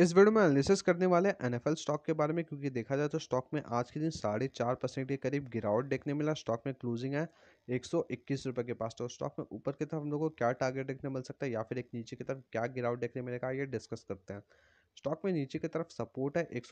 इस वीडियो में एनालिसिस करने वाले एन स्टॉक के बारे में क्योंकि देखा जाए तो स्टॉक में आज के दिन साढ़े चार परसेंट के करीब गिरावट देखने मिला स्टॉक में क्लोजिंग है एक सौ इक्कीस रुपये के पास तो स्टॉक में ऊपर की तरफ हम लोगों को क्या टारगेट देखने मिल सकता है या फिर एक नीचे की तरफ क्या गिरावट देखने मिलेगा ये डिस्कस करते हैं स्टॉक में नीचे की तरफ सपोर्ट है एक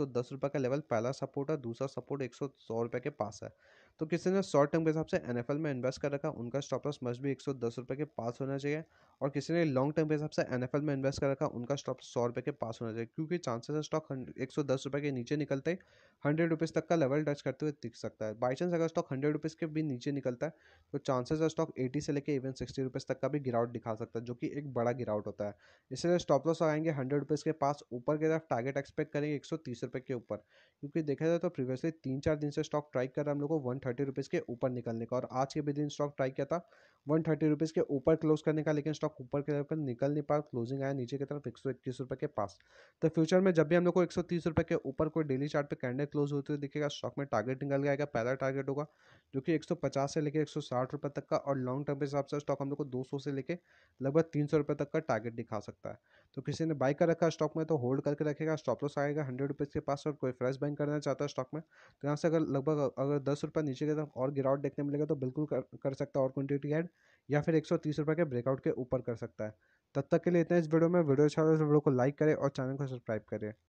का लेवल पहला सपोर्ट है दूसरा सपोर्ट एक सौ के पास है तो किसी ने शॉर्ट टर्म के हिसाब से एन में इन्वेस्ट कर रखा उनका स्टॉप लॉस मस्ट भी एक सौ दस रुपये के पास होना चाहिए और किसी ने लॉन्ग टर्म के हिसाब से एन में इन्वेस्ट कर रखा उनका स्टॉप सौ रुपये के पास होना चाहिए क्योंकि चांसेस है स्टॉक एक सौ दस रुपये के नीचे निकलते ही हंड्रेड रुपीज़ तक का लेवल टच करते हुए दिख सकता है बाई चांस अगर स्टॉक हंड्रेड रुपीज़ के भी नीचे निकलता है तो चांसेस है स्टॉक एटी से लेकर इवन सिक्सटी रुपीज़ तक का भी गिरावट दिखा सकता है जो कि एक बड़ा गिरावट होता है इसलिए स्टॉप लॉस आएंगे हंड्रेड रुपीज़ के पास ऊपर की तरफ टारगेट एक्सपेक्ट करेंगे एक सौ तीस रुपये के ऊपर क्योंकि देखा जाए तो प्रीवियसली तीन चार दिन से स्टॉक ट्राई कर रहा हम लोग को वन थर्टी रुपीज़ के ऊपर निकलने का और आज के भी दिन स्टॉक ट्राई किया था वन थर्टी रुपीज़ के ऊपर क्लोज करने का लेकिन स्टॉक ऊपर की तरफ निकल नहीं पाया क्लोजिंग आया नीचे की तरफ एक सौ इक्कीस रुपये के पास तो फ्यूचर में जब भी हम लोग को एक सौ तीस रुपये के ऊपर कोई डेली चार्ट पे कैंडल क्लोज होते हुए दिखेगा स्टॉक में टारगेट निकल जाएगा पहला टारगेट होगा जो कि एक सौ पचास से लेकर एक सौ साठ रुपये तक का और लॉन्ग टर्म के हिसाब से स्टॉक हम लोग को दो सौ से लेकर लगभग तीन सौ रुपये तक का टारगेट दिखा सकता है तो किसी ने बाई कर रखा स्टॉक में तो होल्ड करके रखेगा स्टॉप लॉस आएगा हंड्रेड रुपीज़ के पास और कोई फ्रेश बाइंग करना चाहता है स्टॉक में तो यहाँ से अगर लगभग अगर दस रुपये नीचे नीचे की तरफ और गिरावट देखने मिलेगा तो बिल्कुल कर, कर सकता है और क्वान्टिटी ऐड या फिर एक सौ के ब्रेकआउट के ऊपर कर सकता है तब तक के लिए इतना इस वीडियो में वीडियो अच्छा लगे तो वीडियो को लाइक करें और चैनल को सब्सक्राइब करें